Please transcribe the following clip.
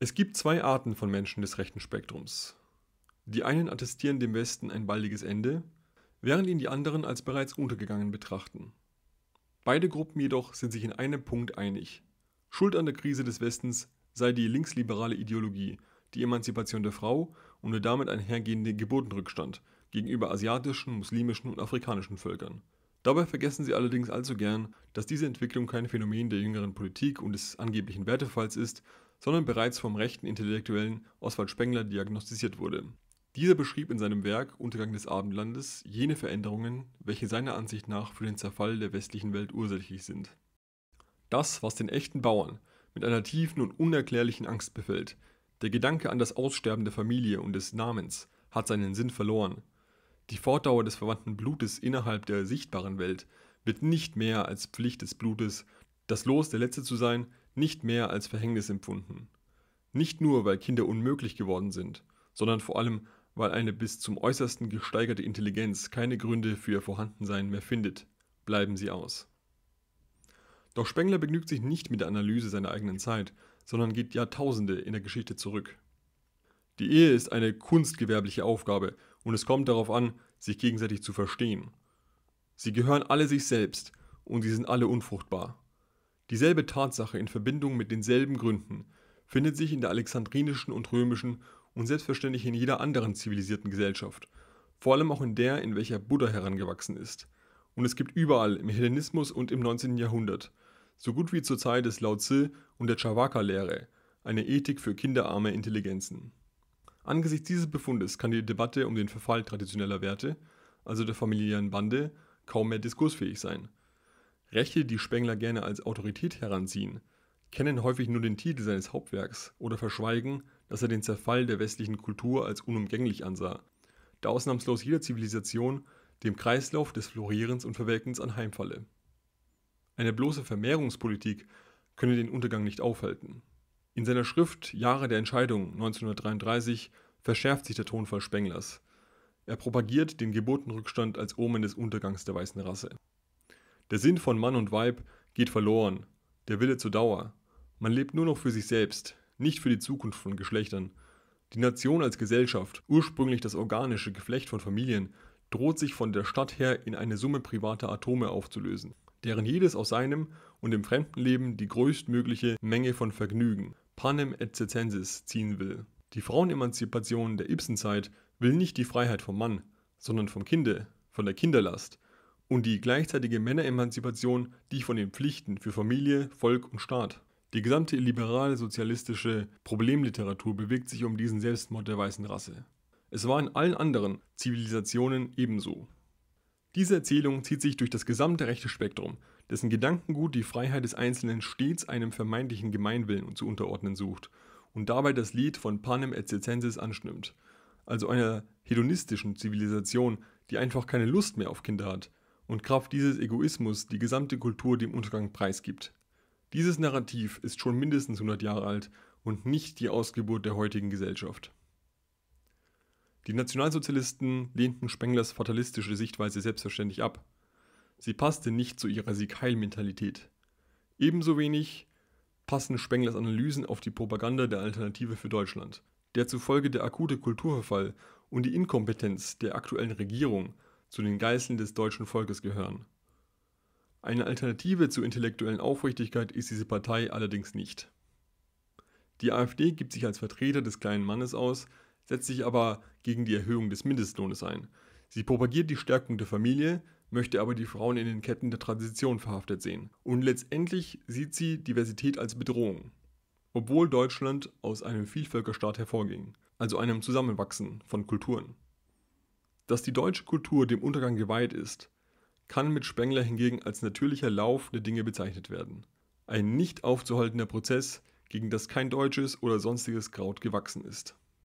Es gibt zwei Arten von Menschen des rechten Spektrums. Die einen attestieren dem Westen ein baldiges Ende, während ihn die anderen als bereits untergegangen betrachten. Beide Gruppen jedoch sind sich in einem Punkt einig. Schuld an der Krise des Westens sei die linksliberale Ideologie, die Emanzipation der Frau und der damit einhergehende Geburtenrückstand gegenüber asiatischen, muslimischen und afrikanischen Völkern. Dabei vergessen sie allerdings allzu gern, dass diese Entwicklung kein Phänomen der jüngeren Politik und des angeblichen Wertefalls ist, sondern bereits vom rechten Intellektuellen Oswald Spengler diagnostiziert wurde. Dieser beschrieb in seinem Werk Untergang des Abendlandes jene Veränderungen, welche seiner Ansicht nach für den Zerfall der westlichen Welt ursächlich sind. Das, was den echten Bauern mit einer tiefen und unerklärlichen Angst befällt, der Gedanke an das Aussterben der Familie und des Namens, hat seinen Sinn verloren. Die Fortdauer des verwandten Blutes innerhalb der sichtbaren Welt wird nicht mehr als Pflicht des Blutes, das Los der Letzte zu sein, nicht mehr als Verhängnis empfunden. Nicht nur, weil Kinder unmöglich geworden sind, sondern vor allem, weil eine bis zum äußersten gesteigerte Intelligenz keine Gründe für ihr Vorhandensein mehr findet, bleiben sie aus. Doch Spengler begnügt sich nicht mit der Analyse seiner eigenen Zeit, sondern geht Jahrtausende in der Geschichte zurück. Die Ehe ist eine kunstgewerbliche Aufgabe und es kommt darauf an, sich gegenseitig zu verstehen. Sie gehören alle sich selbst und sie sind alle unfruchtbar. Dieselbe Tatsache in Verbindung mit denselben Gründen findet sich in der alexandrinischen und römischen und selbstverständlich in jeder anderen zivilisierten Gesellschaft, vor allem auch in der, in welcher Buddha herangewachsen ist. Und es gibt überall im Hellenismus und im 19. Jahrhundert, so gut wie zur Zeit des Lao Tse und der Chavaka-Lehre, eine Ethik für kinderarme Intelligenzen. Angesichts dieses Befundes kann die Debatte um den Verfall traditioneller Werte, also der familiären Bande, kaum mehr diskursfähig sein Rechte, die Spengler gerne als Autorität heranziehen, kennen häufig nur den Titel seines Hauptwerks oder verschweigen, dass er den Zerfall der westlichen Kultur als unumgänglich ansah, da ausnahmslos jeder Zivilisation dem Kreislauf des Florierens und Verwelkens anheimfalle. Eine bloße Vermehrungspolitik könne den Untergang nicht aufhalten. In seiner Schrift Jahre der Entscheidung 1933 verschärft sich der Tonfall Spenglers. Er propagiert den Geburtenrückstand als Omen des Untergangs der weißen Rasse. Der Sinn von Mann und Weib geht verloren, der Wille zur Dauer. Man lebt nur noch für sich selbst, nicht für die Zukunft von Geschlechtern. Die Nation als Gesellschaft, ursprünglich das organische Geflecht von Familien, droht sich von der Stadt her in eine Summe privater Atome aufzulösen, deren jedes aus seinem und dem fremden Leben die größtmögliche Menge von Vergnügen, panem et circenses, ziehen will. Die Frauenemanzipation der Ibsenzeit will nicht die Freiheit vom Mann, sondern vom Kinde, von der Kinderlast, und die gleichzeitige Männeremanzipation, die von den Pflichten für Familie, Volk und Staat. Die gesamte liberal-sozialistische Problemliteratur bewegt sich um diesen Selbstmord der weißen Rasse. Es war in allen anderen Zivilisationen ebenso. Diese Erzählung zieht sich durch das gesamte rechte Spektrum, dessen Gedankengut die Freiheit des Einzelnen stets einem vermeintlichen Gemeinwillen zu unterordnen sucht und dabei das Lied von Panem et Circenses anstimmt, also einer hedonistischen Zivilisation, die einfach keine Lust mehr auf Kinder hat, und Kraft dieses Egoismus die gesamte Kultur dem Untergang preisgibt. Dieses Narrativ ist schon mindestens 100 Jahre alt und nicht die Ausgeburt der heutigen Gesellschaft. Die Nationalsozialisten lehnten Spenglers fatalistische Sichtweise selbstverständlich ab. Sie passte nicht zu ihrer Siegheil-Mentalität. Ebenso wenig passen Spenglers Analysen auf die Propaganda der Alternative für Deutschland, der zufolge der akute Kulturverfall und die Inkompetenz der aktuellen Regierung zu den Geißeln des deutschen Volkes gehören. Eine Alternative zur intellektuellen Aufrichtigkeit ist diese Partei allerdings nicht. Die AfD gibt sich als Vertreter des kleinen Mannes aus, setzt sich aber gegen die Erhöhung des Mindestlohnes ein. Sie propagiert die Stärkung der Familie, möchte aber die Frauen in den Ketten der Transition verhaftet sehen. Und letztendlich sieht sie Diversität als Bedrohung, obwohl Deutschland aus einem Vielvölkerstaat hervorging, also einem Zusammenwachsen von Kulturen. Dass die deutsche Kultur dem Untergang geweiht ist, kann mit Spengler hingegen als natürlicher Lauf der Dinge bezeichnet werden. Ein nicht aufzuhaltender Prozess, gegen das kein deutsches oder sonstiges Kraut gewachsen ist.